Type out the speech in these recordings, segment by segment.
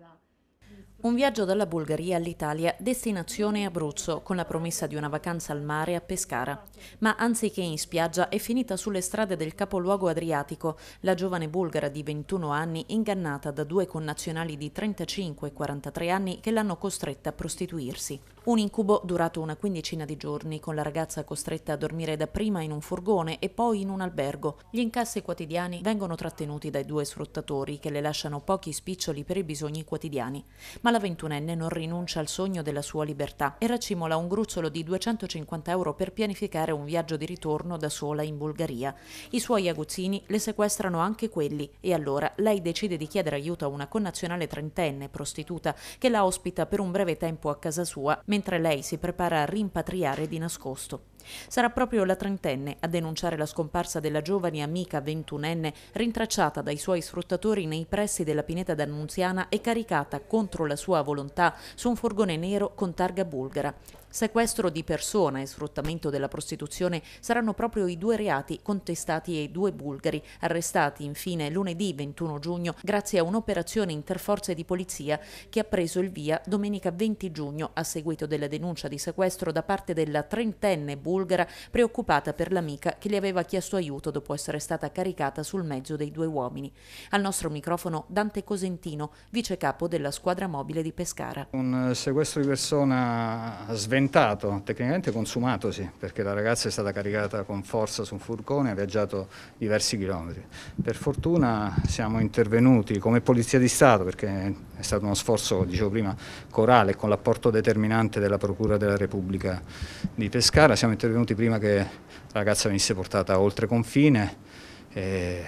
lah Un viaggio dalla Bulgaria all'Italia, destinazione Abruzzo, con la promessa di una vacanza al mare a Pescara. Ma anziché in spiaggia è finita sulle strade del capoluogo adriatico, la giovane bulgara di 21 anni ingannata da due connazionali di 35 e 43 anni che l'hanno costretta a prostituirsi. Un incubo durato una quindicina di giorni, con la ragazza costretta a dormire dapprima in un furgone e poi in un albergo. Gli incassi quotidiani vengono trattenuti dai due sfruttatori che le lasciano pochi spiccioli per i bisogni quotidiani. Ma la ventunenne non rinuncia al sogno della sua libertà e racimola un gruzzolo di 250 euro per pianificare un viaggio di ritorno da sola in Bulgaria. I suoi aguzzini le sequestrano anche quelli e allora lei decide di chiedere aiuto a una connazionale trentenne prostituta che la ospita per un breve tempo a casa sua mentre lei si prepara a rimpatriare di nascosto. Sarà proprio la trentenne a denunciare la scomparsa della giovane amica ventunenne rintracciata dai suoi sfruttatori nei pressi della pineta d'Annunziana e caricata contro la sua volontà su un furgone nero con targa bulgara, Sequestro di persona e sfruttamento della prostituzione saranno proprio i due reati contestati ai due bulgari, arrestati infine lunedì 21 giugno grazie a un'operazione interforze di polizia che ha preso il via domenica 20 giugno a seguito della denuncia di sequestro da parte della trentenne bulgara preoccupata per l'amica che le aveva chiesto aiuto dopo essere stata caricata sul mezzo dei due uomini. Al nostro microfono Dante Cosentino, vice capo della squadra mobile di Pescara. Un eh, sequestro di persona svenuto rallentato, tecnicamente consumatosi, perché la ragazza è stata caricata con forza su un furgone e ha viaggiato diversi chilometri. Per fortuna siamo intervenuti come Polizia di Stato, perché è stato uno sforzo, dicevo prima, corale, con l'apporto determinante della Procura della Repubblica di Pescara, siamo intervenuti prima che la ragazza venisse portata oltre confine eh,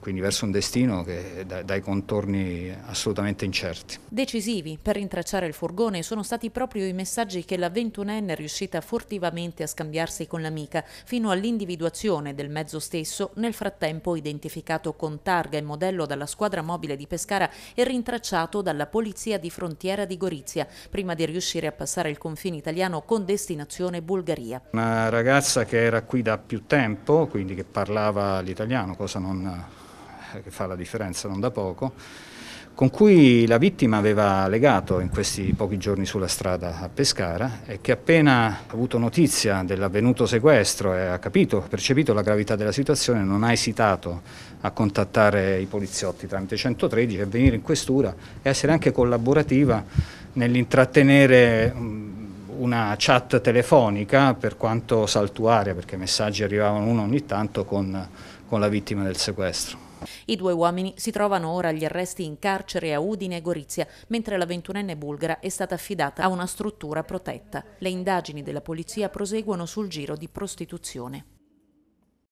quindi verso un destino che dai contorni assolutamente incerti. Decisivi per rintracciare il furgone sono stati proprio i messaggi che la 21enne è riuscita furtivamente a scambiarsi con l'amica, fino all'individuazione del mezzo stesso, nel frattempo identificato con targa e modello dalla squadra mobile di Pescara e rintracciato dalla polizia di frontiera di Gorizia, prima di riuscire a passare il confine italiano con destinazione Bulgaria. Una ragazza che era qui da più tempo, quindi che parlava l'italiano, italiano, cosa non, eh, che fa la differenza non da poco, con cui la vittima aveva legato in questi pochi giorni sulla strada a Pescara e che appena ha avuto notizia dell'avvenuto sequestro e ha capito, percepito la gravità della situazione, non ha esitato a contattare i poliziotti tramite 113 e venire in questura e essere anche collaborativa nell'intrattenere una chat telefonica per quanto saltuaria, perché messaggi arrivavano uno ogni tanto con con la vittima del sequestro. I due uomini si trovano ora agli arresti in carcere a Udine e Gorizia, mentre la ventunenne bulgara è stata affidata a una struttura protetta. Le indagini della polizia proseguono sul giro di prostituzione.